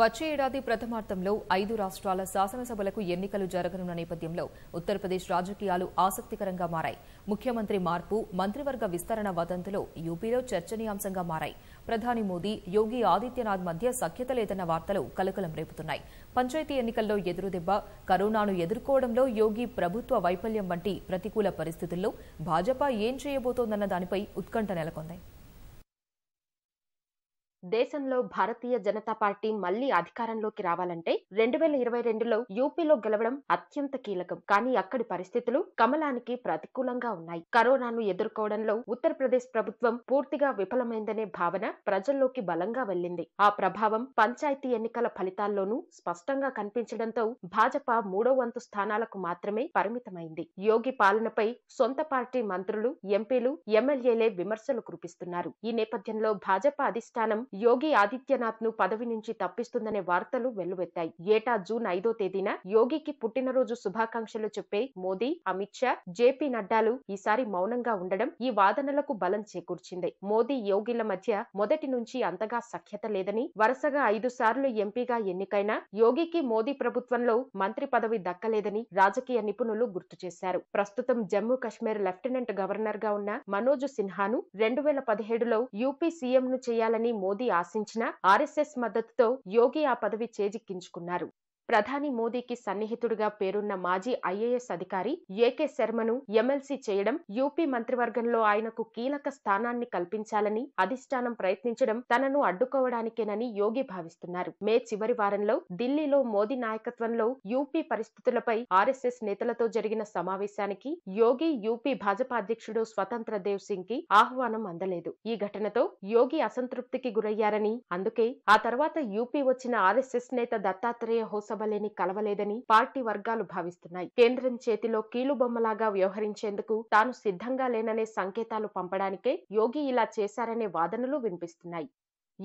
వచ్చే ఏడాది ప్రథమార్థంలో ఐదు రాష్ట్రాల శాసనసభలకు ఎన్నికలు జరగనున్న నేపథ్యంలో ఉత్తరప్రదేశ్ రాజకీయాలు ఆసక్తికరంగా మారాయి ముఖ్యమంత్రి మార్పు మంత్రివర్గ విస్తరణ వదంతులు యూపీలో చర్చనీయాంశంగా మారాయి ప్రధాని మోదీ యోగి ఆదిత్యనాథ్ మధ్య సఖ్యత లేదన్న వార్తలు కలకలం రేపుతున్నాయి పంచాయతీ ఎన్నికల్లో ఎదురుదెబ్బ కరోనాను ఎదుర్కోవడంలో యోగి ప్రభుత్వ వైఫల్యం వంటి ప్రతికూల పరిస్థితుల్లో భాజపా ఏం చేయబోతోందన్న దానిపై ఉత్కంఠ నెలకొందాయి దేశంలో భారతీయ జనతా పార్టీ మళ్లీ అధికారంలోకి రావాలంటే రెండు వేల ఇరవై రెండులో యూపీలో గెలవడం అత్యంత కీలకం కానీ అక్కడి పరిస్థితులు కమలానికి ప్రతికూలంగా ఉన్నాయి కరోనాను ఎదుర్కోవడంలో ఉత్తరప్రదేశ్ ప్రభుత్వం పూర్తిగా విఫలమైందనే భావన ప్రజల్లోకి బలంగా వెళ్లింది ఆ ప్రభావం పంచాయతీ ఎన్నికల ఫలితాల్లోనూ స్పష్టంగా కనిపించడంతో భాజపా మూడో వంతు స్థానాలకు మాత్రమే పరిమితమైంది యోగి పాలనపై సొంత పార్టీ మంత్రులు ఎంపీలు ఎమ్మెల్యేలే విమర్శలు కురిపిస్తున్నారు ఈ నేపథ్యంలో భాజపా అధిష్టానం యోగి ఆదిత్యనాథ్ ను పదవి నుంచి తప్పిస్తుందనే వార్తలు వెల్లువెత్తాయి ఏటా జూన్ ఐదో తేదీన యోగికి పుట్టినరోజు శుభాకాంక్షలు చెప్పే మోదీ అమిత్ షా జేపీ నడ్డాలు ఈసారి మౌనంగా ఉండడం ఈ వాదనలకు బలం చేకూర్చింది మోదీ యోగిల మధ్య మొదటి నుంచి అంతగా సఖ్యత లేదని వరుసగా ఐదు సార్లు ఎంపీగా ఎన్నికైన యోగికి మోదీ ప్రభుత్వంలో మంత్రి పదవి దక్కలేదని రాజకీయ నిపుణులు గుర్తు చేశారు ప్రస్తుతం జమ్మూ కశ్మీర్ లెఫ్టినెంట్ గవర్నర్ గా ఉన్న మనోజ్ సిన్హాను రెండు వేల పదిహేడులో యూపీ సీఎం ను చేయాలని మోదీ మోదీ ఆశించిన ఆర్ఎస్ఎస్ మద్దతుతో యోగి ఆ పదవి చేజిక్కించుకున్నారు ప్రధాని మోదీకి సన్నిహితుడిగా పేరున్న మాజీ ఐఏఎస్ అధికారి ఏకే శర్మను ఎమ్మెల్సీ చేయడం యూపీ మంత్రివర్గంలో ఆయనకు కీలక స్థానాన్ని కల్పించాలని అధిష్టానం ప్రయత్నించడం తనను అడ్డుకోవడానికేనని యోగి భావిస్తున్నారు మే చివరి వారంలో ఢిల్లీలో మోదీ నాయకత్వంలో యూపీ పరిస్థితులపై ఆర్ఎస్ఎస్ నేతలతో జరిగిన సమావేశానికి యోగి యూపీ భాజపా అధ్యక్షుడు స్వతంత్ర దేవ్ సింగ్ కి ఆహ్వానం అందలేదు ఈ ఘటనతో యోగి అసంతృప్తికి గురయ్యారని అందుకే ఆ తర్వాత యూపీ వచ్చిన ఆర్ఎస్ఎస్ నేత దత్తాత్రేయ హోసా లోక్సభలేని కలవలేదని పార్టీ వర్గాలు భావిస్తున్నాయి కేంద్రం చేతిలో కీలుబొమ్మలాగా వ్యవహరించేందుకు తాను సిద్ధంగా లేననే సంకేతాలు పంపడానికే యోగి ఇలా చేశారనే వాదనలు వినిపిస్తున్నాయి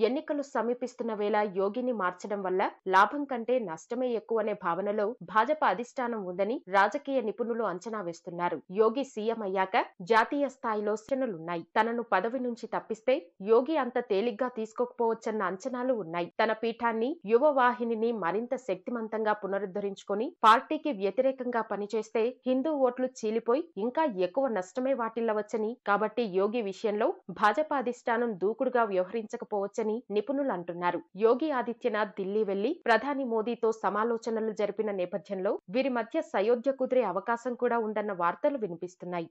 ఎన్నికలు సమీపిస్తున్న వేళ యోగిని మార్చడం వల్ల లాభం కంటే నష్టమే ఎక్కువనే భావనలో భాజపా అధిష్టానం ఉందని రాజకీయ నిపుణులు అంచనా వేస్తున్నారు యోగి సీఎం అయ్యాక జాతీయ స్థాయిలో శనలున్నాయి తనను పదవి నుంచి తప్పిస్తే యోగి అంత తేలిగ్గా తీసుకోకపోవచ్చన్న అంచనాలు ఉన్నాయి తన పీఠాన్ని యువ వాహినిని మరింత శక్తిమంతంగా పునరుద్ధరించుకుని పార్టీకి వ్యతిరేకంగా పనిచేస్తే హిందూ ఓట్లు చీలిపోయి ఇంకా ఎక్కువ నష్టమే వాటిల్లవచ్చని కాబట్టి యోగి విషయంలో భాజపా అధిష్టానం దూకుడుగా వ్యవహరించకపోవచ్చు చేయవచ్చని నిపుణులు అంటున్నారు యోగి ఆదిత్యనాథ్ ఢిల్లీ వెళ్లి ప్రధాని మోదీతో సమాలోచనలు జరిపిన నేపథ్యంలో వీరి మధ్య సయోధ్య కుదిరే అవకాశం కూడా ఉందన్న వార్తలు వినిపిస్తున్నాయి